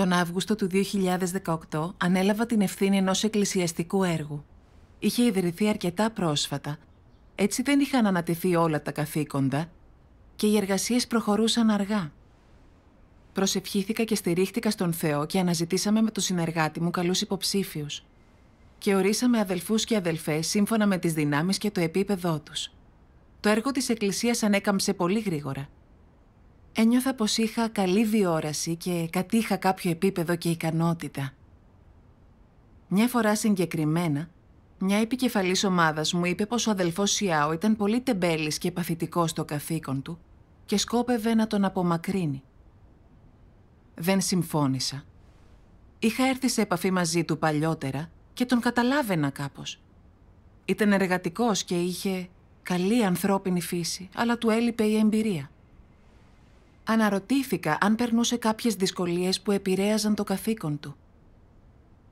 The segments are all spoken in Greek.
Τον Αύγουστο του 2018 ανέλαβα την ευθύνη ενός εκκλησιαστικού έργου. Είχε ιδρυθεί αρκετά πρόσφατα, έτσι δεν είχαν ανατεθεί όλα τα καθήκοντα και οι εργασίες προχωρούσαν αργά. Προσευχήθηκα και στηρίχτηκα στον Θεό και αναζητήσαμε με τον συνεργάτη μου καλούς υποψήφιους. Και ορίσαμε αδελφούς και αδελφές σύμφωνα με τις δυνάμεις και το επίπεδό τους. Το έργο της Εκκλησίας ανέκαμψε πολύ γρήγορα Ένιωθα πως είχα καλή διόραση και κατήχα κάποιο επίπεδο και ικανότητα. Μια φορά συγκεκριμένα, μια επικεφαλής ομάδας μου είπε πως ο αδελφός Σιάου ήταν πολύ τεμπέλης και παθητικός στο καθήκον του και σκόπευε να τον απομακρύνει. Δεν συμφώνησα. Είχα έρθει σε επαφή μαζί του παλιότερα και τον καταλάβαινα κάπως. Ήταν εργατικός και είχε καλή ανθρώπινη φύση, αλλά του έλειπε η εμπειρία. Αναρωτήθηκα αν περνούσε κάποιες δυσκολίες που επηρέαζαν το καθήκον του.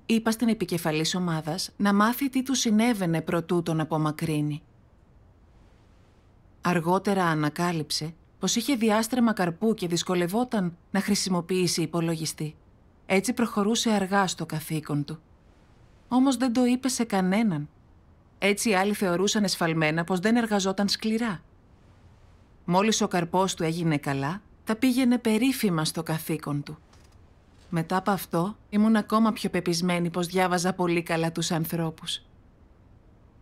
Είπα στην επικεφαλής ομάδας να μάθει τι του συνέβαινε προτού τον απομακρύνει. Αργότερα ανακάλυψε πως είχε διάστρεμα καρπού και δυσκολευόταν να χρησιμοποιήσει υπολογιστή. Έτσι προχωρούσε αργά στο καθήκον του. Όμως δεν το είπε σε κανέναν. Έτσι οι άλλοι θεωρούσαν εσφαλμένα πως δεν εργαζόταν σκληρά. Μόλις ο καρπός του έγινε καλά, τα πήγαινε περίφημα στο καθήκον του. Μετά από αυτό, ήμουν ακόμα πιο πεπισμένη πως διάβαζα πολύ καλά τους ανθρώπους.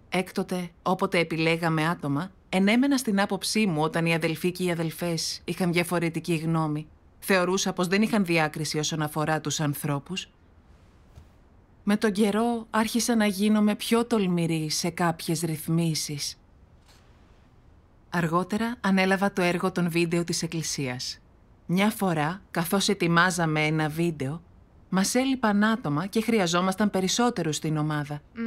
Έκτοτε, όποτε επιλέγαμε άτομα, ενέμενα στην άποψή μου όταν οι αδελφοί και οι αδελφές είχαν διαφορετική γνώμη. Θεωρούσα πως δεν είχαν διάκριση όσον αφορά τους ανθρώπους. Με τον καιρό άρχισα να γίνομαι πιο τολμηρή σε κάποιες ρυθμίσεις. Αργότερα ανέλαβα το έργο των βίντεο της Εκκλησίας. Μια φορά, καθώς ετοιμάζαμε ένα βίντεο, μας έλειπαν άτομα και χρειαζόμασταν περισσότερους στην ομάδα. Mm.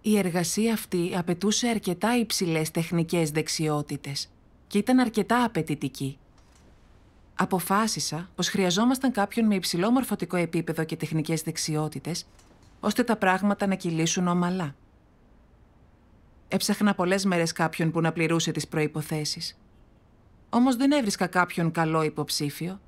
Η εργασία αυτή απαιτούσε αρκετά υψηλές τεχνικές δεξιότητες και ήταν αρκετά απαιτητική. Αποφάσισα πως χρειαζόμασταν κάποιον με υψηλό μορφωτικό επίπεδο και τεχνικές δεξιότητες, ώστε τα πράγματα να κυλήσουν ομαλά. Έψαχνα πολλές μέρες κάποιον που να πληρούσε τις προϋποθέσεις. Όμως δεν έβρισκα κάποιον καλό υποψήφιο.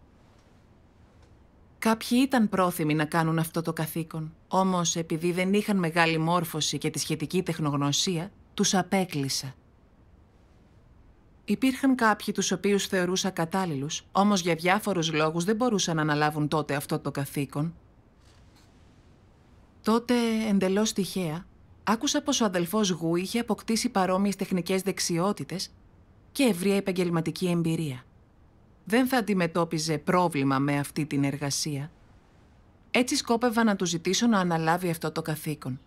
Κάποιοι ήταν πρόθυμοι να κάνουν αυτό το καθήκον. Όμως επειδή δεν είχαν μεγάλη μόρφωση και τη σχετική τεχνογνωσία, τους απέκλεισα. Υπήρχαν κάποιοι τους οποίους θεωρούσα κατάλληλους, όμως για διάφορους λόγους δεν μπορούσαν να αναλάβουν τότε αυτό το καθήκον. Τότε, εντελώς τυχαία, άκουσα πως ο αδελφός Γου είχε αποκτήσει παρόμοιες τεχνικές δεξιότητες και ευρεία επαγγελματική εμπειρία. Δεν θα αντιμετώπιζε πρόβλημα με αυτή την εργασία. Έτσι σκόπευα να του ζητήσω να αναλάβει αυτό το καθήκον.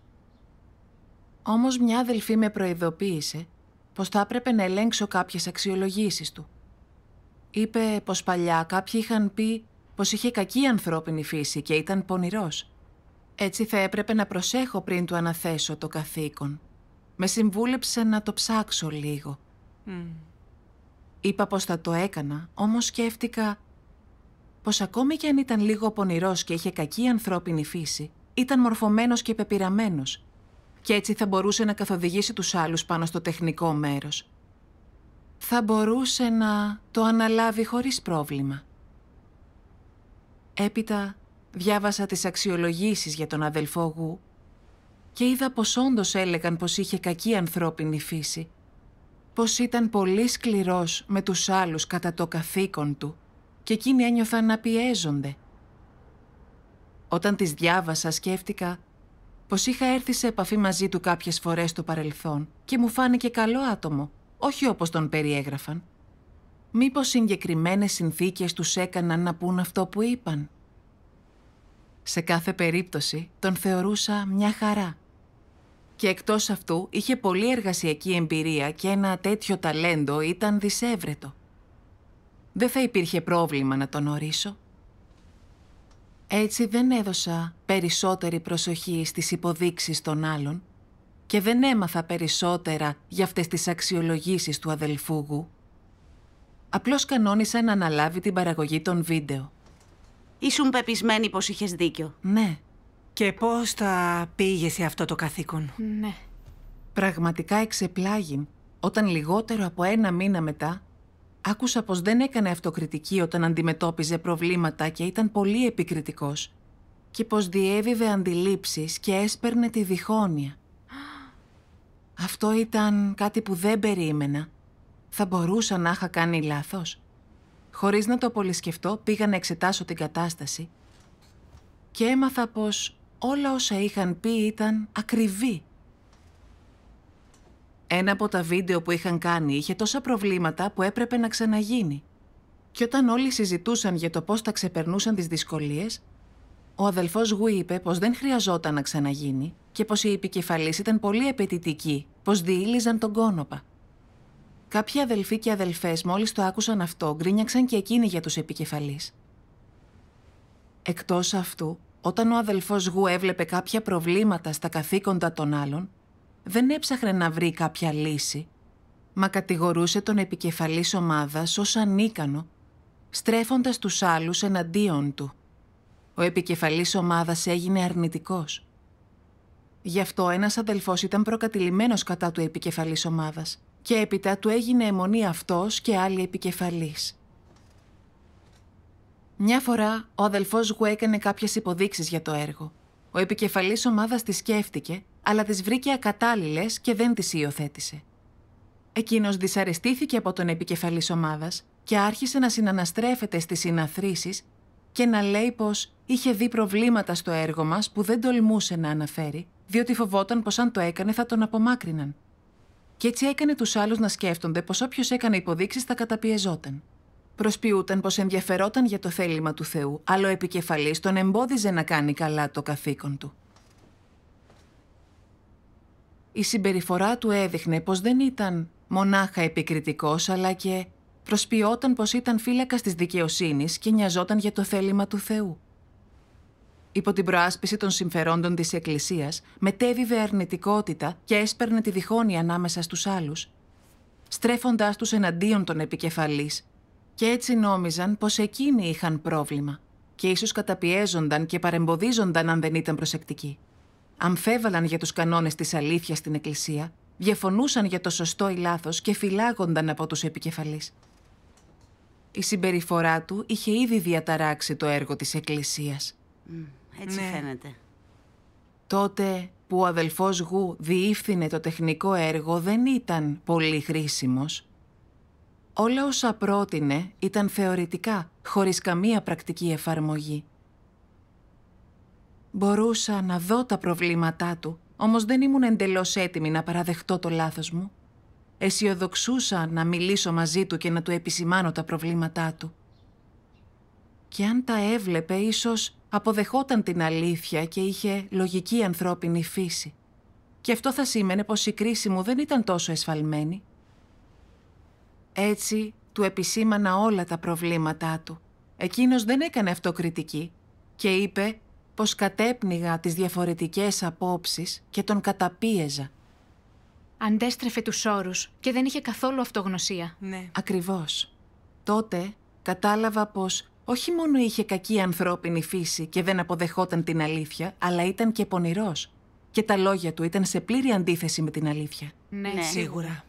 Όμως μια αδελφή με προειδοποίησε πως θα έπρεπε να ελέγξω κάποιες αξιολογήσεις του. Είπε πως παλιά κάποιοι είχαν πει πως είχε κακή ανθρώπινη φύση και ήταν πονηρός. Έτσι θα έπρεπε να προσέχω πριν του αναθέσω το καθήκον. Με συμβούλεψε να το ψάξω λίγο. Είπα πως θα το έκανα, όμως σκέφτηκα πως ακόμη κι αν ήταν λίγο πονηρός και είχε κακή ανθρώπινη φύση, ήταν μορφωμένος και πεπειραμένος και έτσι θα μπορούσε να καθοδηγήσει τους άλλους πάνω στο τεχνικό μέρος. Θα μπορούσε να το αναλάβει χωρίς πρόβλημα. Έπειτα διάβασα τις αξιολογήσεις για τον αδελφό Γου και είδα πως όντως έλεγαν πως είχε κακή ανθρώπινη φύση πως ήταν πολύ σκληρός με τους άλλους κατά το καθήκον του και εκείνοι ένιωθαν να πιέζονται. Όταν τις διάβασα σκέφτηκα πως είχα έρθει σε επαφή μαζί του κάποιες φορές στο παρελθόν και μου φάνηκε καλό άτομο, όχι όπως τον περιέγραφαν. Μήπως συγκεκριμένες συνθήκες τους έκαναν να πούν αυτό που είπαν. Σε κάθε περίπτωση τον θεωρούσα μια χαρά και εκτός αυτού είχε πολλή εργασιακή εμπειρία και ένα τέτοιο ταλέντο ήταν δυσέβρετο. Δεν θα υπήρχε πρόβλημα να τον ορίσω. Έτσι δεν έδωσα περισσότερη προσοχή στις υποδείξεις των άλλων και δεν έμαθα περισσότερα για αυτές τις αξιολογήσεις του αδελφού Γου. Απλώς κανόνισα να αναλάβει την παραγωγή των βίντεο. Ήσουν πεπισμένη πως είχες δίκιο. Ναι, και πώς τα πήγε σε αυτό το καθήκον. Ναι. Πραγματικά εξεπλάγει όταν λιγότερο από ένα μήνα μετά άκουσα πως δεν έκανε αυτοκριτική όταν αντιμετώπιζε προβλήματα και ήταν πολύ επικριτικός και πως θα πηγε σε αυτο το καθηκον ναι πραγματικα εξεπλαγει οταν λιγοτερο απο αντιλήψεις και έσπερνε τη διχόνοια. Αυτό ήταν κάτι που δεν περίμενα. Θα μπορούσα να είχα κάνει λάθος. Χωρίς να το πολυσκεφτώ, πήγα να εξετάσω την κατάσταση και έμαθα πως όλα όσα είχαν πει ήταν ακριβή. Ένα από τα βίντεο που είχαν κάνει είχε τόσα προβλήματα που έπρεπε να ξαναγίνει. Και όταν όλοι συζητούσαν για το πώς τα ξεπερνούσαν τις δυσκολίες, ο αδελφός Γου είπε πως δεν χρειαζόταν να ξαναγίνει και πως η επικεφαλής ήταν πολύ απαιτητικοί, πως διήλυζαν τον κόνοπα. Κάποιοι αδελφοί και αδελφές μόλις το άκουσαν αυτό γκρίνιαξαν και εκείνοι για τους επικεφαλείς. Εκτός αυτού, όταν ο αδελφός Γου έβλεπε κάποια προβλήματα στα καθήκοντα των άλλων, δεν έψαχνε να βρει κάποια λύση, μα κατηγορούσε τον επικεφαλής ομάδας ως ανίκανο, στρέφοντας τους άλλους εναντίον του. Ο επικεφαλής ομάδας έγινε αρνητικός. Γι' αυτό ένας αδελφός ήταν προκατηλημένος κατά του επικεφαλής ομάδας και έπειτα του έγινε αιμονή αυτός και άλλοι επικεφαλής. Μια φορά, ο αδελφός Γου έκανε κάποιες υποδείξεις για το έργο. Ο επικεφαλής ομάδας τη σκέφτηκε, αλλά τις βρήκε ακατάλληλες και δεν τις υιοθέτησε. Εκείνος δυσαρεστήθηκε από τον επικεφαλής ομάδας και άρχισε να συναναστρέφεται στις συναθρήσεις και να λέει πως είχε δει προβλήματα στο έργο μας που δεν τολμούσε να αναφέρει, διότι φοβόταν πως αν το έκανε θα τον απομάκρυναν. Κι έτσι έκανε τους άλλους να σκέφτονται πως όποιος έκανε υποδείξεις θα καταπιεζόταν. Προσποιούταν πως ενδιαφερόταν για το θέλημα του Θεού, αλλά ο επικεφαλής τον εμπόδιζε να κάνει καλά το καθήκον του. Η συμπεριφορά του έδειχνε πως δεν ήταν μονάχα επικριτικός, αλλά και προσποιόταν πως ήταν φύλακας της δικαιοσύνης και νοιαζόταν για το θέλημα του Θεού. Υπό την προάσπιση των συμφερόντων της Εκκλησίας, μετέβηβε αρνητικότητα και έσπερνε τη διχόνοια ανάμεσα στους άλλους, στρέφοντάς τους εναντίον των επικεφαλής και έτσι νόμιζαν πως εκείνοι είχαν πρόβλημα και ίσως καταπιέζονταν και παρεμποδίζονταν αν δεν ήταν προσεκτικοί. Αμφέβαλαν για τους κανόνες της αλήθειας στην Εκκλησία, διαφωνούσαν για το σωστό ή λάθος και φυλάγονταν από τους επικεφαλείς. Η συμπεριφορά του είχε ήδη διαταράξει το έργο της Εκκλησίας. Mm, έτσι ναι. φαίνεται. Τότε που ο αδελφός Γου διήφθηνε το τεχνικό έργο δεν ήταν πολύ χρήσιμος. Όλα όσα πρότεινε ήταν θεωρητικά, χωρίς καμία πρακτική εφαρμογή. Μπορούσα να δω τα προβλήματά του, όμως δεν ήμουν εντελώς έτοιμη να παραδεχτώ το λάθος μου. Αισιοδοξούσα να μιλήσω μαζί του και να του επισημάνω τα προβλήματά του. Και αν τα έβλεπε, ίσως αποδεχόταν την αλήθεια και είχε λογική ανθρώπινη φύση. Και αυτό θα σήμαινε πως η κρίση μου δεν ήταν τόσο εσφαλμένη. Έτσι του επισήμανα όλα τα προβλήματά του. Εκείνος δεν έκανε αυτοκριτική και είπε πως κατέπνιγα τις διαφορετικές απόψεις και τον καταπίεζα. Αντέστρεφε τους όρους και δεν είχε καθόλου αυτογνωσία. Ναι. Ακριβώς. Τότε κατάλαβα πως όχι μόνο είχε κακή ανθρώπινη φύση και δεν αποδεχόταν την αλήθεια, αλλά ήταν και πονηρός. Και τα λόγια του ήταν σε πλήρη αντίθεση με την αλήθεια. ναι. σίγουρα.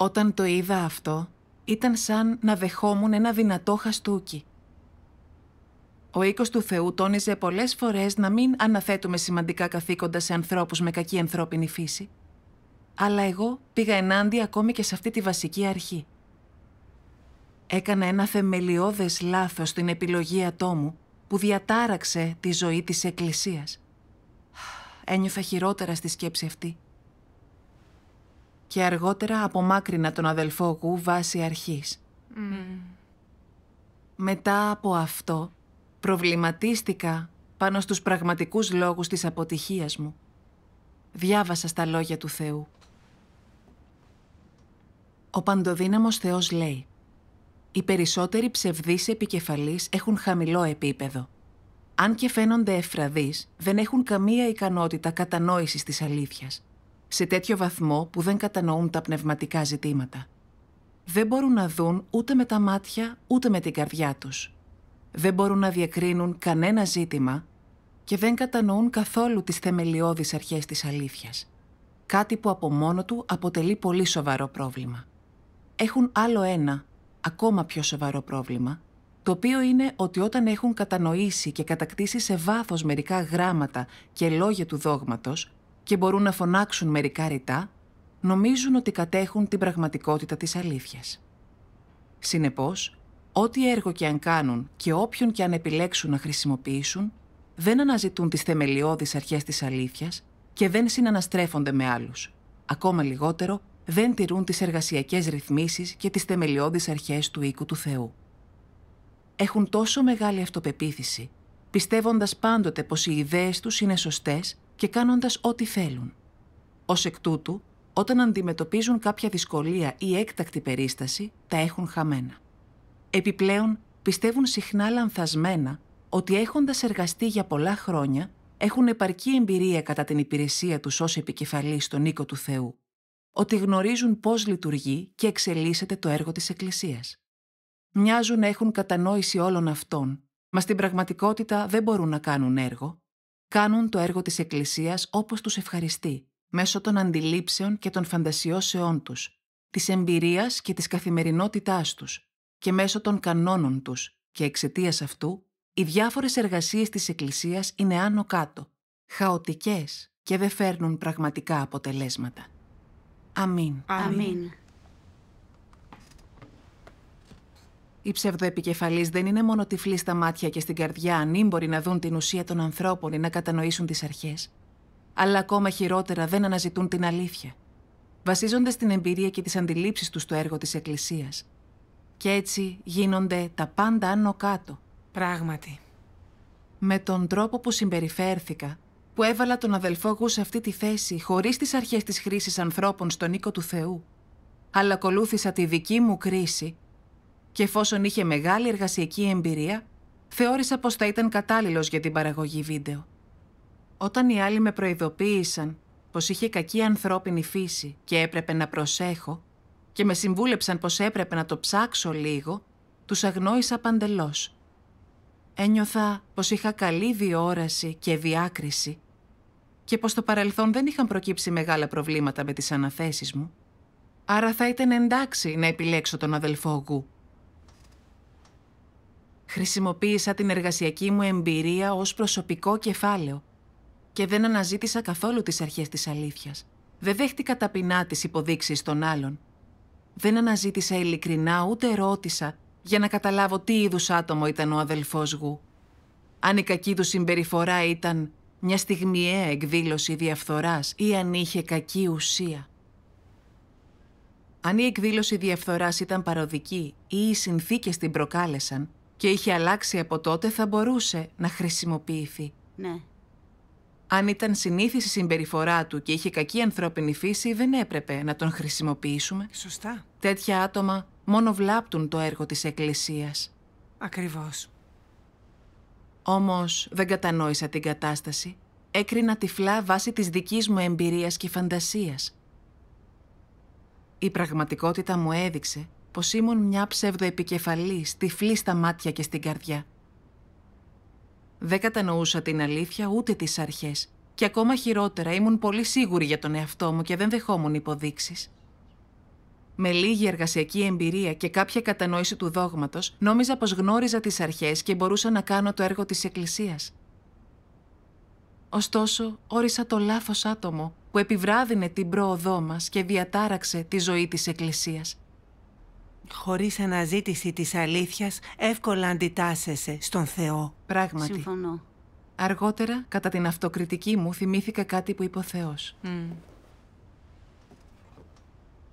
Όταν το είδα αυτό, ήταν σαν να δεχόμουν ένα δυνατό χαστούκι. Ο οίκος του Θεού τόνιζε πολλές φορές να μην αναθέτουμε σημαντικά καθήκοντα σε ανθρώπους με κακή ανθρώπινη φύση. Αλλά εγώ πήγα ενάντια ακόμη και σε αυτή τη βασική αρχή. Έκανα ένα θεμελιώδες λάθος στην επιλογή ατόμου που διατάραξε τη ζωή της εκκλησίας. Ένιωθα χειρότερα στη σκέψη αυτή και αργότερα απομάκρυνα τον αδελφό Γου βάσει αρχής. Mm. Μετά από αυτό, προβληματίστηκα πάνω στους πραγματικούς λόγους της αποτυχίας μου. Διάβασα στα λόγια του Θεού. Ο παντοδύναμος Θεός λέει «Οι περισσότεροι ψευδείς επικεφαλής έχουν χαμηλό επίπεδο. Αν και φαίνονται εφραδείς, δεν έχουν καμία ικανότητα κατανόησης της αλήθειας σε τέτοιο βαθμό που δεν κατανοούν τα πνευματικά ζητήματα. Δεν μπορούν να δουν ούτε με τα μάτια ούτε με την καρδιά τους. Δεν μπορούν να διακρίνουν κανένα ζήτημα και δεν κατανοούν καθόλου τις θεμελιώδεις αρχές της αλήθειας. Κάτι που από μόνο του αποτελεί πολύ σοβαρό πρόβλημα. Έχουν άλλο ένα, ακόμα πιο σοβαρό πρόβλημα, το οποίο είναι ότι όταν έχουν κατανοήσει και κατακτήσει σε βάθος μερικά γράμματα και λόγια του δόγματος, και μπορούν να φωνάξουν μερικά ρητά, νομίζουν ότι κατέχουν την πραγματικότητα της αλήθειας. Συνεπώς, ό,τι έργο και αν κάνουν και όποιον και αν επιλέξουν να χρησιμοποιήσουν, δεν αναζητούν τις θεμελιώδεις αρχές της αλήθειας και δεν συναναστρέφονται με άλλους. Ακόμα λιγότερο, δεν τηρούν τις εργασιακές ρυθμίσεις και τις θεμελιώδεις αρχές του οίκου του Θεού. Έχουν τόσο μεγάλη αυτοπεποίθηση, πιστεύοντας πάντοτε πως οι ιδέες τους είναι σωστές και κάνοντας ό,τι θέλουν. Ως εκ τούτου, όταν αντιμετωπίζουν κάποια δυσκολία ή έκτακτη περίσταση, τα έχουν χαμένα. Επιπλέον, πιστεύουν συχνά λανθασμένα ότι έχοντας εργαστεί για πολλά χρόνια, έχουν επαρκή εμπειρία κατά την υπηρεσία τους ως επικεφαλής στον οίκο του Θεού, ότι γνωρίζουν πώς λειτουργεί και εξελίσσεται το έργο της Εκκλησίας. Μοιάζουν να έχουν κατανόηση όλων αυτών, μα στην πραγματικότητα δεν μπορούν να κάνουν έργο, κάνουν το έργο της Εκκλησίας όπως τους ευχαριστεί, μέσω των αντιλήψεων και των φαντασιώσεών τους, της εμπειρίας και της καθημερινότητάς τους και μέσω των κανόνων τους και εξαιτίας αυτού οι διάφορες εργασίες της Εκκλησίας είναι άνω κάτω, χαοτικές και δεν φέρνουν πραγματικά αποτελέσματα. Αμήν. Αμήν. Οι ψευδοεπικεφαλεί δεν είναι μόνο τυφλοί στα μάτια και στην καρδιά, ανήμποροι να δουν την ουσία των ανθρώπων ή να κατανοήσουν τις αρχές. Αλλά ακόμα χειρότερα δεν αναζητούν την αλήθεια. Βασίζονται στην εμπειρία και τις αντιλήψεις τους στο έργο της Εκκλησίας. Και έτσι γίνονται τα πάντα άνω κάτω. Πράγματι. Με τον τρόπο που συμπεριφέρθηκα, που έβαλα τον αδελφό Γους σε αυτή τη θέση, χωρίς τις αρχές της χρήσης ανθρώπων στον οίκο του Θεού, αλλά ακολούθησα τη δική μου κρίση και εφόσον είχε μεγάλη εργασιακή εμπειρία, θεώρησα πως θα ήταν κατάλληλος για την παραγωγή βίντεο. Όταν οι άλλοι με προειδοποίησαν πως είχε κακή ανθρώπινη φύση και έπρεπε να προσέχω και με συμβούλεψαν πως έπρεπε να το ψάξω λίγο, τους αγνόησα παντελώς. Ένιωθα πως είχα καλή διόραση και διάκριση και πως στο παρελθόν δεν είχαν προκύψει μεγάλα προβλήματα με τις αναθέσεις μου, άρα θα ήταν εντάξει να επιλέξω τον αδελφό Χρησιμοποίησα την εργασιακή μου εμπειρία ως προσωπικό κεφάλαιο και δεν αναζήτησα καθόλου τις αρχές της αλήθειας. Δεν δέχτηκα ταπεινά τις υποδείξεις των άλλων. Δεν αναζήτησα ειλικρινά ούτε ρώτησα για να καταλάβω τι είδους άτομο ήταν ο αδελφός Γου. Αν η κακή του συμπεριφορά ήταν μια στιγμιαία εκδήλωση διαφθοράς ή αν είχε κακή ουσία. Αν η εκδήλωση διαφθοράς ήταν παροδική ή οι συνθήκες την προκάλεσαν, και είχε αλλάξει από τότε θα μπορούσε να χρησιμοποιηθεί. Ναι. Αν ήταν συνήθιση η συμπεριφορά του και είχε κακή ανθρώπινη φύση, δεν έπρεπε να τον χρησιμοποιήσουμε. Σωστά. Τέτοια άτομα μόνο βλάπτουν το έργο της Εκκλησίας. Ακριβώς. Όμως δεν κατανόησα την κατάσταση. Έκρινα τυφλά βάσει της δικής μου εμπειρίας και φαντασίας. Η πραγματικότητα μου έδειξε πως ήμουν μια επικεφαλής τυφλή στα μάτια και στην καρδιά. Δεν κατανοούσα την αλήθεια ούτε τις αρχές και ακόμα χειρότερα ήμουν πολύ σίγουρη για τον εαυτό μου και δεν δεχόμουν υποδείξεις. Με λίγη εργασιακή εμπειρία και κάποια κατανόηση του δόγματος, νόμιζα πως γνώριζα τις αρχές και μπορούσα να κάνω το έργο της Εκκλησίας. Ωστόσο, όρισα το λάθος άτομο που επιβράδυνε την πρόοδό μας και διατάραξε τη ζωή της Εκκλησίας. Χωρίς αναζήτηση της αλήθειας, εύκολα αντιτάσσεσαι στον Θεό. Πράγματι. Συμφωνώ. Αργότερα, κατά την αυτοκριτική μου, θυμήθηκα κάτι που είπε ο Θεός.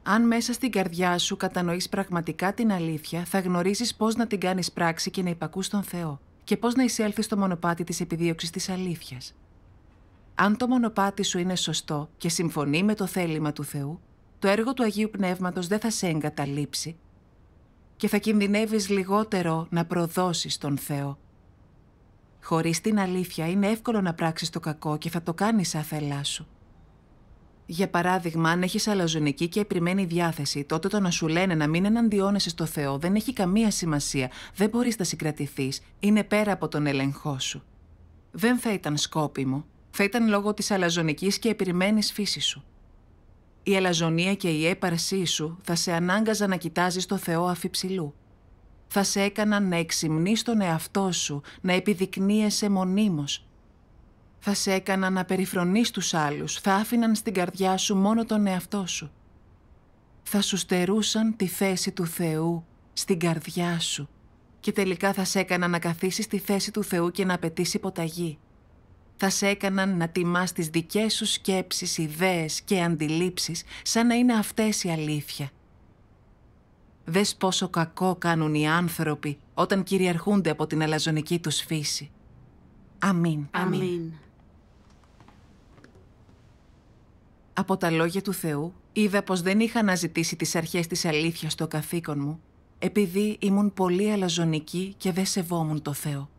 Αν μέσα στην καρδιά σου κατανοείς πραγματικά την αλήθεια, θα γνωρίζεις πώς να την κάνεις πράξη και να υπακούς τον Θεό και πώς να εισέλθεις στο μονοπάτι της επιδίωξης της αλήθειας. Αν το μονοπάτι σου είναι σωστό και συμφωνεί με το θέλημα του Θεού, το έργο του Αγίου Πνεύματος δεν θα σε εγκαταλείψει, και θα κινδυνεύεις λιγότερο να προδώσεις τον Θεό. Χωρίς την αλήθεια είναι εύκολο να πράξεις το κακό και θα το κάνεις άθελά σου. Για παράδειγμα, αν έχεις αλαζονική και επιμένη διάθεση, τότε το να σου λένε να μην εναντιώνεσαι στο Θεό δεν έχει καμία σημασία. Δεν μπορείς να συγκρατηθείς. Είναι πέρα από τον έλεγχό σου. Δεν θα ήταν σκόπιμο. Θα ήταν λόγω της αλαζονικής και επιμένης φύσης σου η ελαζονία και η έπαρσή σου θα σε ανάγκαζαν να κοιτάζεις το Θεό αφιψηλού. Θα σε έκαναν να εξυμνείς τον εαυτό σου, να επιδεικνύεσαι μονίμως. Θα σε έκαναν να περιφρονείς τους άλλους, θα άφηναν στην καρδιά σου μόνο τον εαυτό σου. Θα σου στερούσαν τη θέση του Θεού στην καρδιά σου και τελικά θα σε έκαναν να καθίσεις στη θέση του Θεού και να απαιτήσει ποταγή θα σε έκαναν να τιμάς τις δικές σου σκέψεις, ιδέες και αντιλήψεις σαν να είναι αυτές η αλήθεια. Δες πόσο κακό κάνουν οι άνθρωποι όταν κυριαρχούνται από την αλαζονική τους φύση. Αμήν. Αμήν. Από τα λόγια του Θεού είδα πως δεν είχα να ζητήσει τις αρχές της αλήθειας στο καθήκον μου επειδή ήμουν πολύ αλαζονική και δεν σεβόμουν το Θεό.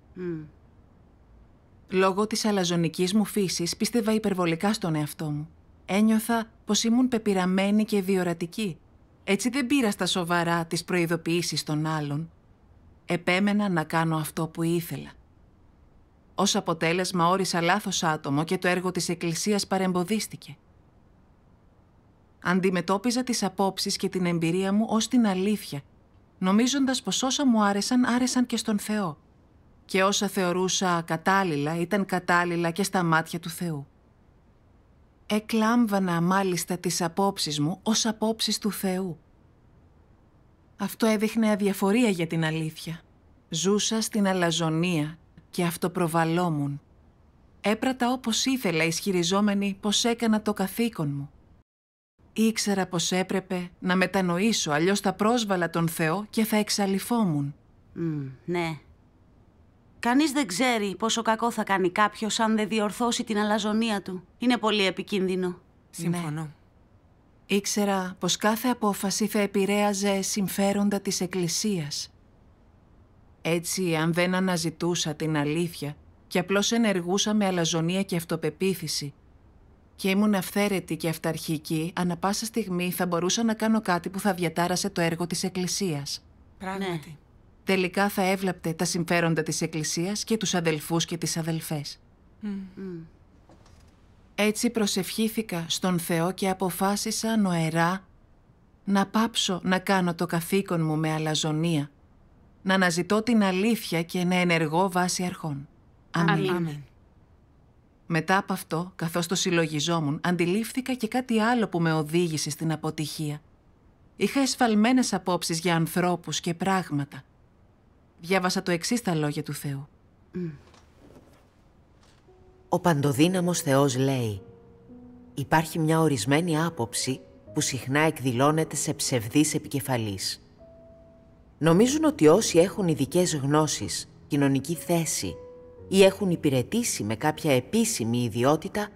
Λόγω της αλαζονικής μου φύσης πίστευα υπερβολικά στον εαυτό μου. Ένιωθα πως ήμουν πεπειραμένη και διορατική. Έτσι δεν πήρα στα σοβαρά τις προειδοποιήσεις των άλλων. Επέμενα να κάνω αυτό που ήθελα. Ως αποτέλεσμα όρισα λάθος άτομο και το έργο της Εκκλησίας παρεμποδίστηκε. Αντιμετώπιζα τις απόψεις και την εμπειρία μου ως την αλήθεια, νομίζοντας πως όσα μου άρεσαν, άρεσαν και στον Θεό και όσα θεωρούσα κατάλληλα ήταν κατάλληλα και στα μάτια του Θεού. Εκλάμβανα μάλιστα τις απόψεις μου ως απόψεις του Θεού. Αυτό έδειχνε αδιαφορία για την αλήθεια. Ζούσα στην αλαζονία και αυτοπροβαλόμουν. Έπρατα όπως ήθελα ισχυριζόμενη πως έκανα το καθήκον μου. Ήξερα πως έπρεπε να μετανοήσω, αλλιώς θα πρόσβαλα τον Θεό και θα εξαλειφόμουν. ναι, Κανείς δεν ξέρει πόσο κακό θα κάνει κάποιος αν δεν διορθώσει την αλαζονία του. Είναι πολύ επικίνδυνο. Συμφωνώ. Ναι. Ήξερα πως κάθε απόφαση θα επηρέαζε συμφέροντα της Εκκλησίας. Έτσι, αν δεν αναζητούσα την αλήθεια και απλώς ενεργούσα με αλαζονία και αυτοπεποίθηση και ήμουν αυθαίρετη και αυταρχική, ανα πάσα στιγμή θα μπορούσα να κάνω κάτι που θα διατάρασε το έργο της Εκκλησίας. Πράγματι. Ναι τελικά θα έβλαπτε τα συμφέροντα της Εκκλησίας και τους αδελφούς και τις αδελφές. Mm. Έτσι προσευχήθηκα στον Θεό και αποφάσισα νοερά να πάψω να κάνω το καθήκον μου με αλαζονία, να αναζητώ την αλήθεια και να ενεργώ βάσει αρχών. Αμήν. Αμήν. Μετά από αυτό, καθώς το συλλογιζόμουν, αντιλήφθηκα και κάτι άλλο που με οδήγησε στην αποτυχία. Είχα εσφαλμένες απόψεις για ανθρώπους και πράγματα διάβασα το εξής τα λόγια του Θεού. Ο παντοδύναμος Θεός λέει «Υπάρχει μια ορισμένη άποψη που συχνά εκδηλώνεται σε ψευδείς επικεφαλής. Νομίζουν ότι όσοι έχουν ειδικές γνώσεις, κοινωνική θέση ή έχουν υπηρετήσει με κάποια επίσημη ιδιότητα,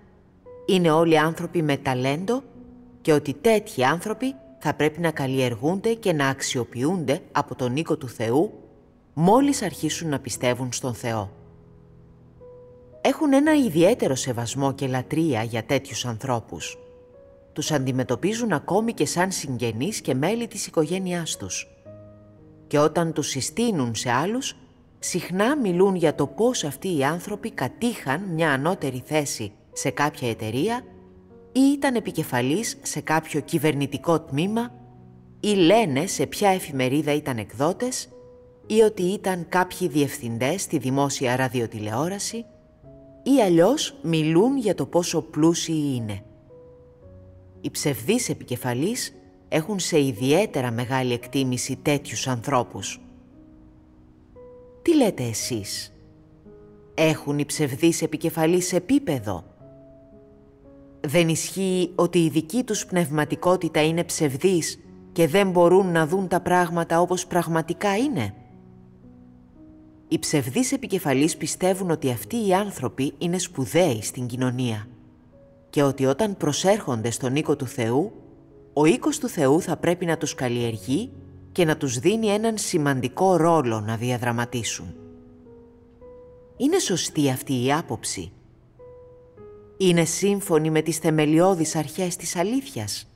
είναι όλοι άνθρωποι με ταλέντο και ότι τέτοιοι άνθρωποι θα πρέπει να καλλιεργούνται και να αξιοποιούνται από τον οίκο του Θεού μόλις αρχίσουν να πιστεύουν στον Θεό. Έχουν ένα ιδιαίτερο σεβασμό και λατρεία για τέτοιους ανθρώπους. Τους αντιμετωπίζουν ακόμη και σαν συγγενείς και μέλη της οικογένειάς τους. Και όταν τους συστήνουν σε άλλους, συχνά μιλούν για το πώς αυτοί οι άνθρωποι κατήχαν μια ανώτερη θέση σε κάποια εταιρεία ή ήταν επικεφαλής σε κάποιο κυβερνητικό τμήμα ή λένε σε ποια εφημερίδα ήταν εκδότες ή ότι ήταν κάποιοι διευθυντές στη δημόσια ραδιοτηλεόραση ή αλλιώς μιλούν για το πόσο πλούσιοι είναι. Οι ψευδείς επικεφαλής έχουν σε ιδιαίτερα μεγάλη εκτίμηση τέτοιους ανθρώπους. Τι λέτε εσείς, έχουν οι ψευδείς επικεφαλής επίπεδο. Δεν ισχύει ότι η δική τους πνευματικότητα είναι ψευδής και δεν μπορούν να δουν τα πράγματα όπως πραγματικά είναι. Οι ψευδείς επικεφαλείς πιστεύουν ότι αυτοί οι άνθρωποι είναι σπουδαίοι στην κοινωνία και ότι όταν προσέρχονται στον οίκο του Θεού, ο οίκος του Θεού θα πρέπει να τους καλλιεργεί και να τους δίνει έναν σημαντικό ρόλο να διαδραματίσουν. Είναι σωστή αυτή η άποψη. Είναι σύμφωνη με τις θεμελιώδεις αρχές της αλήθειας.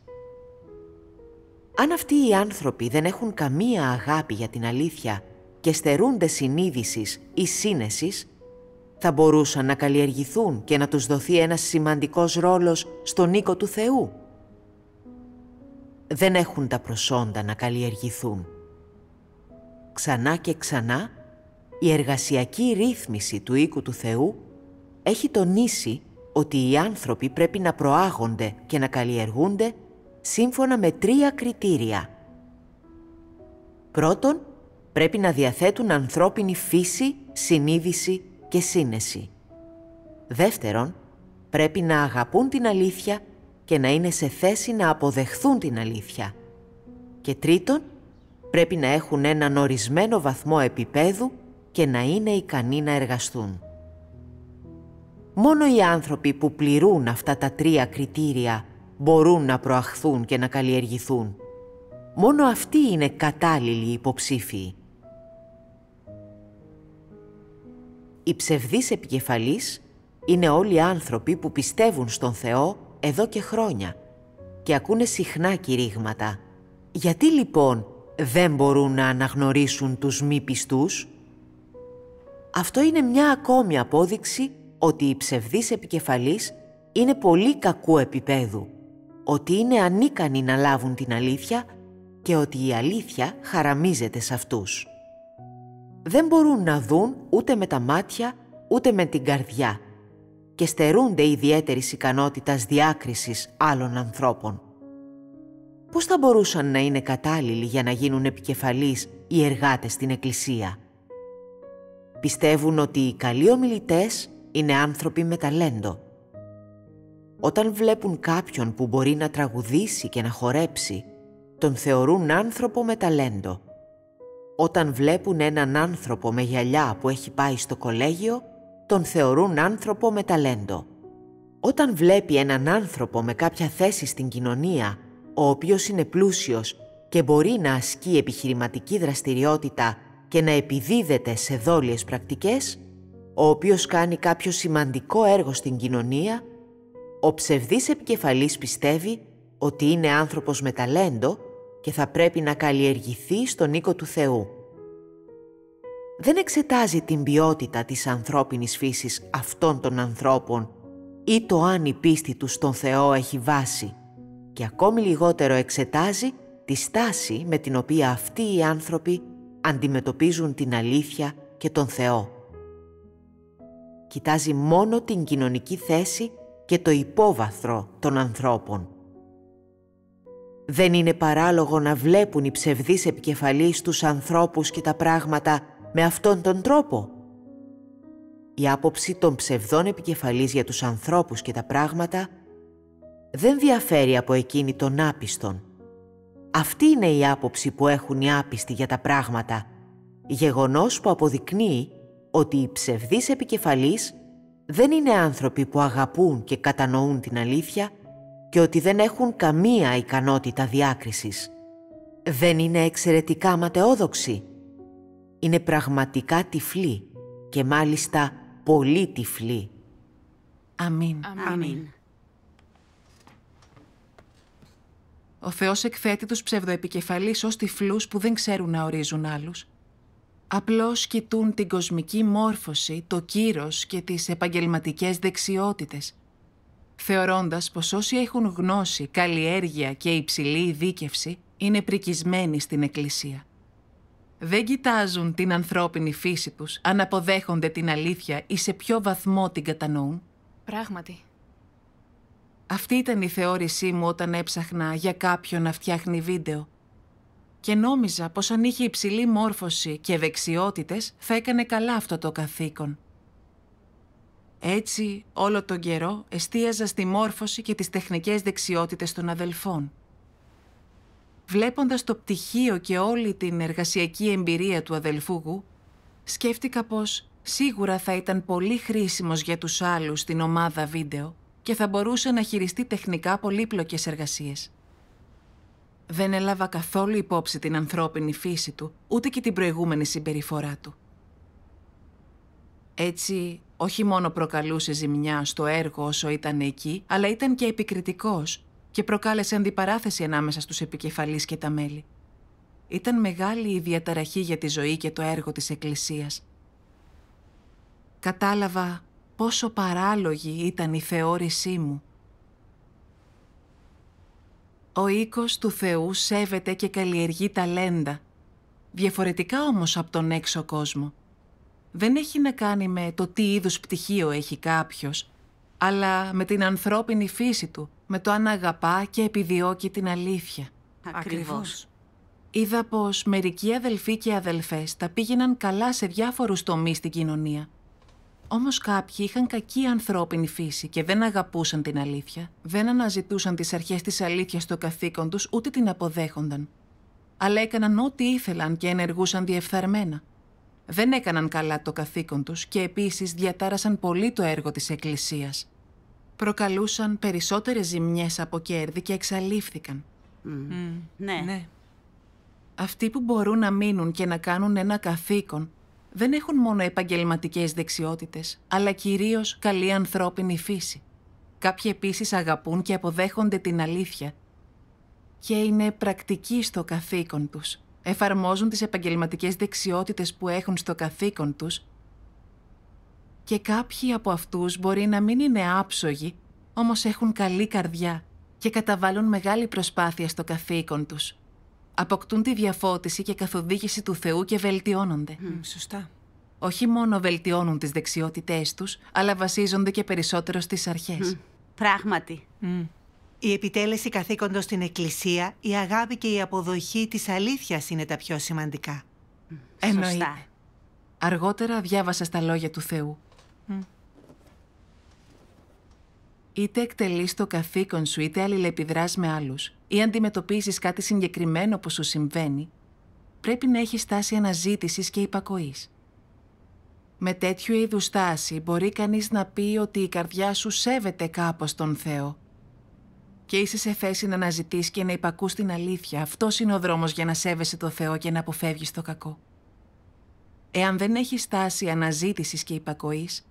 Αν αυτοί οι άνθρωποι δεν έχουν καμία αγάπη για την αλήθεια και στερούνται συνείδησης ή σύνεσης, θα μπορούσαν να καλλιεργηθούν και να τους δοθεί ένας σημαντικός ρόλος στον οίκο του Θεού. Δεν έχουν τα προσόντα να καλλιεργηθούν. Ξανά και ξανά, η εργασιακή ρύθμιση του οίκου του Θεού έχει τονίσει ότι οι άνθρωποι πρέπει να προάγονται και να καλλιεργούνται σύμφωνα με τρία κριτήρια. Πρώτον, πρέπει να διαθέτουν ανθρώπινη φύση, συνείδηση και σύνεση. Δεύτερον, πρέπει να αγαπούν την αλήθεια και να είναι σε θέση να αποδεχθούν την αλήθεια. Και τρίτον, πρέπει να έχουν έναν ορισμένο βαθμό επίπεδου και να είναι ικανοί να εργαστούν. Μόνο οι άνθρωποι που πληρούν αυτά τα τρία κριτήρια μπορούν να προαχθούν και να καλλιεργηθούν. Μόνο αυτοί είναι κατάλληλοι υποψήφοι. Οι ψευδείς επικεφαλής είναι όλοι άνθρωποι που πιστεύουν στον Θεό εδώ και χρόνια και ακούνε συχνά κηρύγματα. Γιατί λοιπόν δεν μπορούν να αναγνωρίσουν τους μη πιστούς? Αυτό είναι μια ακόμη απόδειξη ότι οι ψευδείς επικεφαλής είναι πολύ κακού επίπεδου, ότι είναι ανίκανοι να λάβουν την αλήθεια και ότι η αλήθεια χαραμίζεται σε αυτούς δεν μπορούν να δουν ούτε με τα μάτια ούτε με την καρδιά και στερούνται ιδιαίτερης ικανότητας διάκρισης άλλων ανθρώπων. Πώς θα μπορούσαν να είναι κατάλληλοι για να γίνουν επικεφαλείς οι εργάτες στην Εκκλησία. Πιστεύουν ότι οι καλοί ομιλητές είναι άνθρωποι με ταλέντο. Όταν βλέπουν κάποιον που μπορεί να τραγουδήσει και να χορέψει, τον θεωρούν άνθρωπο με ταλέντο – όταν βλέπουν έναν άνθρωπο με γυαλιά που έχει πάει στο κολέγιο, τον θεωρούν άνθρωπο με ταλέντο. Όταν βλέπει έναν άνθρωπο με κάποια θέση στην κοινωνία, ο οποίος είναι πλούσιος και μπορεί να ασκεί επιχειρηματική δραστηριότητα και να επιδίδεται σε δόλιες πρακτικές, ο οποίος κάνει κάποιο σημαντικό έργο στην κοινωνία, ο ψευδής επικεφαλής πιστεύει ότι είναι άνθρωπος με ταλέντο και θα πρέπει να καλλιεργηθεί στον οίκο του Θεού. Δεν εξετάζει την ποιότητα της ανθρώπινης φύσης αυτών των ανθρώπων ή το αν η πίστη του στον Θεό έχει βάση και ακόμη λιγότερο εξετάζει τη στάση με την οποία αυτοί οι άνθρωποι αντιμετωπίζουν την αλήθεια και τον Θεό. Κοιτάζει μόνο την κοινωνική θέση και το υπόβαθρο των ανθρώπων. Δεν είναι παράλογο να βλέπουν οι ψευδείς επικεφαλείς τους ανθρώπους και τα πράγματα με αυτόν τον τρόπο. Η άποψη των ψευδών επικεφαλής για τους ανθρώπους και τα πράγματα δεν διαφέρει από εκείνη των άπιστων. Αυτή είναι η άποψη που έχουν οι άπιστοι για τα πράγματα, γεγονός που αποδεικνύει ότι οι ψευδείς επικεφαλείς δεν είναι άνθρωποι που αγαπούν και κατανοούν την αλήθεια, και ότι δεν έχουν καμία ικανότητα διάκρισης. Δεν είναι εξαιρετικά ματαιόδοξοι. Είναι πραγματικά τυφλοί και μάλιστα πολύ τυφλοί. Αμήν. Αμήν. Ο Θεός εκθέτει τους ψευδοεπικεφαλείς ως τυφλούς που δεν ξέρουν να ορίζουν άλλους. Απλώς κοιτούν την κοσμική μόρφωση, το κύρος και τις επαγγελματικές δεξιότητες – θεωρώντας πως όσοι έχουν γνώση, καλλιέργεια και υψηλή ειδίκευση είναι πρικισμένοι στην Εκκλησία. Δεν κοιτάζουν την ανθρώπινη φύση τους, αν αποδέχονται την αλήθεια ή σε ποιο βαθμό την κατανοούν. Πράγματι. Αυτή ήταν η θεώρησή μου όταν έψαχνα για κάποιον να φτιάχνει βίντεο. Και νόμιζα πως αν είχε υψηλή μόρφωση και δεξιότητες, θα έκανε καλά αυτό το καθήκον. Έτσι, όλο τον καιρό εστίαζα στη μόρφωση και τις τεχνικές δεξιότητες των αδελφών. Βλέποντας το πτυχίο και όλη την εργασιακή εμπειρία του αδελφού Γου, σκέφτηκα πως σίγουρα θα ήταν πολύ χρήσιμος για τους άλλους στην ομάδα βίντεο και θα μπορούσε να χειριστεί τεχνικά πολύπλοκες εργασίες. Δεν έλαβα καθόλου υπόψη την ανθρώπινη φύση του, ούτε και την προηγούμενη συμπεριφορά του. Έτσι, όχι μόνο προκαλούσε ζημιά στο έργο όσο ήταν εκεί, αλλά ήταν και επικριτικός και προκάλεσε αντιπαράθεση ανάμεσα στους επικεφαλείς και τα μέλη. Ήταν μεγάλη η διαταραχή για τη ζωή και το έργο της Εκκλησίας. Κατάλαβα πόσο παράλογη ήταν η θεώρησή μου. Ο οίκος του Θεού σέβεται και καλλιεργεί ταλέντα, διαφορετικά όμως από τον έξω κόσμο δεν έχει να κάνει με το τι είδους πτυχίο έχει κάποιος, αλλά με την ανθρώπινη φύση του, με το αν αγαπά και επιδιώκει την αλήθεια. Ακριβώς. Είδα πως μερικοί αδελφοί και αδελφές τα πήγαιναν καλά σε διάφορους τομείς στην κοινωνία. Όμως κάποιοι είχαν κακή ανθρώπινη φύση και δεν αγαπούσαν την αλήθεια. Δεν αναζητούσαν τις αρχές της αλήθειας στο καθήκον τους, ούτε την αποδέχονταν. Αλλά έκαναν ό,τι ήθελαν και ενεργούσαν διεφθαρμένα δεν έκαναν καλά το καθήκον τους και επίσης διατάρασαν πολύ το έργο της Εκκλησίας. Προκαλούσαν περισσότερες ζημιές από κέρδη και εξαλείφθηκαν. Ναι. ναι. Αυτοί που μπορούν να μείνουν και να κάνουν ένα καθήκον δεν έχουν μόνο επαγγελματικές δεξιότητες, αλλά κυρίως καλή ανθρώπινη φύση. Κάποιοι επίσης αγαπούν και αποδέχονται την αλήθεια και είναι πρακτικοί στο καθήκον τους εφαρμόζουν τις επαγγελματικές δεξιότητες που έχουν στο καθήκον τους και κάποιοι από αυτούς μπορεί να μην είναι άψογοι, όμως έχουν καλή καρδιά και καταβάλουν μεγάλη προσπάθεια στο καθήκον τους. Αποκτούν τη διαφώτιση και καθοδήγηση του Θεού και βελτιώνονται. σωστά. Όχι μόνο βελτιώνουν τις δεξιότητές τους, αλλά βασίζονται και περισσότερο στις αρχές. πράγματι. Η επιτέλεση καθήκοντος στην Εκκλησία, η αγάπη και η αποδοχή της αλήθειας είναι τα πιο σημαντικά. Εννοείται. Αργότερα διάβασα στα λόγια του Θεού. Είτε εκτελείς το καθήκον σου, είτε αλληλεπιδράς με άλλους, ή αντιμετωπίζεις κάτι συγκεκριμένο που σου συμβαίνει, πρέπει να έχεις στάση αναζήτησης και υπακοής. Με τέτοιου είδους στάση μπορεί κανείς να πει ότι η καρδιά σου σέβεται κάπως τον Θεό και είσαι σε θέση να αναζητείς και να υπακούς την αλήθεια. Αυτός είναι ο δρόμος για να σέβεσαι το Θεό και να αποφεύγεις το κακό. Εάν δεν έχεις στάση αναζήτησης και υπακοής,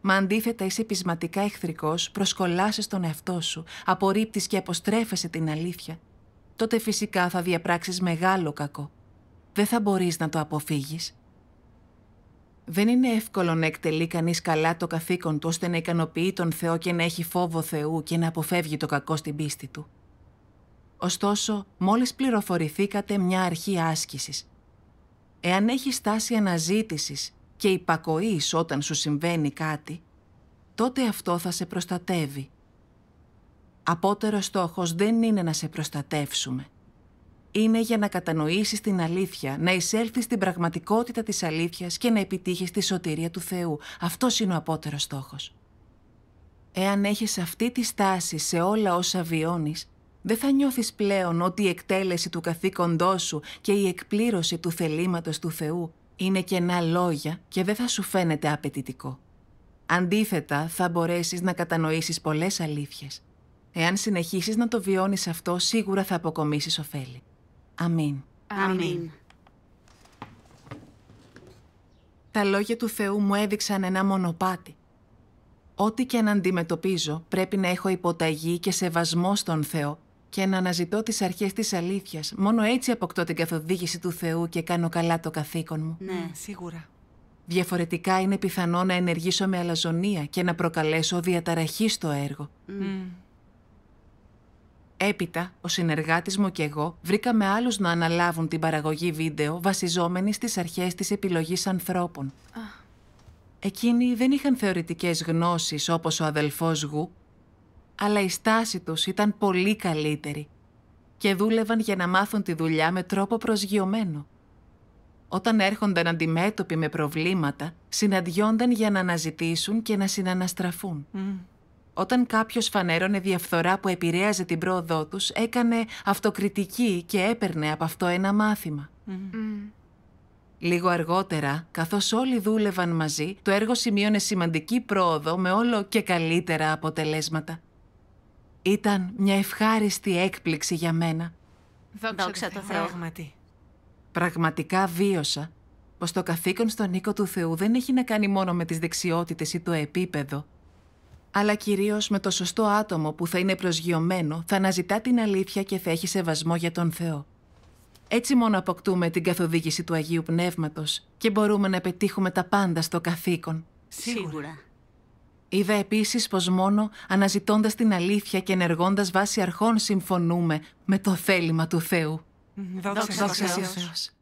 μα αντίθετα είσαι πεισματικά εχθρικός, προσκολάσεις τον εαυτό σου, απορρίπτεις και αποστρέφεσαι την αλήθεια, τότε φυσικά θα διαπράξεις μεγάλο κακό. Δεν θα μπορείς να το αποφύγεις. Δεν είναι εύκολο να εκτελεί κανείς καλά το καθήκον του ώστε να ικανοποιεί τον Θεό και να έχει φόβο Θεού και να αποφεύγει το κακό στην πίστη του. Ωστόσο, μόλις πληροφορηθήκατε μια αρχή άσκησης. Εάν έχει στάση αναζήτησης και υπακοής όταν σου συμβαίνει κάτι, τότε αυτό θα σε προστατεύει. Απότερο στόχος δεν είναι να σε προστατεύσουμε – είναι για να κατανοήσεις την αλήθεια, να εισέλθεις στην πραγματικότητα της αλήθειας και να επιτύχεις τη σωτηρία του Θεού. Αυτός είναι ο απότερος στόχος. Εάν έχεις αυτή τη στάση σε όλα όσα βιώνεις, δεν θα νιώθεις πλέον ότι η εκτέλεση του καθήκοντός σου και η εκπλήρωση του θελήματος του Θεού είναι κενά λόγια και δεν θα σου φαίνεται απαιτητικό. Αντίθετα, θα μπορέσεις να κατανοήσεις πολλές αλήθειες. Εάν συνεχίσεις να το βιώνεις αυτό, σίγουρα θα αποκομίσεις ωφέλη. Αμήν. Αμήν. Τα λόγια του Θεού μου έδειξαν ένα μονοπάτι. Ό,τι και αν αντιμετωπίζω, πρέπει να έχω υποταγή και σεβασμό στον Θεό και να αναζητώ τις αρχές της αλήθειας. Μόνο έτσι αποκτώ την καθοδήγηση του Θεού και κάνω καλά το καθήκον μου. Ναι, σίγουρα. Διαφορετικά είναι πιθανό να ενεργήσω με αλαζονία και να προκαλέσω διαταραχή στο έργο. Mm. Έπειτα, ο συνεργάτης μου και εγώ βρήκαμε άλλους να αναλάβουν την παραγωγή βίντεο βασιζόμενοι στις αρχές της επιλογής ανθρώπων. Εκείνοι δεν είχαν θεωρητικές γνώσεις όπως ο αδελφός Γου, αλλά η στάση τους ήταν πολύ καλύτερη και δούλευαν για να μάθουν τη δουλειά με τρόπο προσγειωμένο. Όταν έρχονταν αντιμέτωποι με προβλήματα, συναντιόνταν για να αναζητήσουν και να συναναστραφούν. Όταν κάποιος φανέρωνε διαφθορά που επηρέαζε την πρόοδό τους, έκανε αυτοκριτική και έπαιρνε από αυτό ένα μάθημα. Mm. Λίγο αργότερα, καθώς όλοι δούλευαν μαζί, το έργο σημείωνε σημαντική πρόοδο με όλο και καλύτερα αποτελέσματα. Ήταν μια ευχάριστη έκπληξη για μένα. Δόξα, Δόξα το Πραγματικά βίωσα πως το καθήκον στον οίκο του Θεού δεν έχει να κάνει μόνο με τις δεξιότητες ή το επίπεδο, αλλά κυρίως με το σωστό άτομο που θα είναι προσγειωμένο, θα αναζητά την αλήθεια και θα έχει σεβασμό για τον Θεό. Έτσι μόνο αποκτούμε την καθοδήγηση του Αγίου Πνεύματος και μπορούμε να πετύχουμε τα πάντα στο καθήκον. Σίγουρα. Είδα επίσης πως μόνο αναζητώντας την αλήθεια και ενεργώντας βάσει αρχών συμφωνούμε με το θέλημα του Θεού. Δόξα, Δόξα,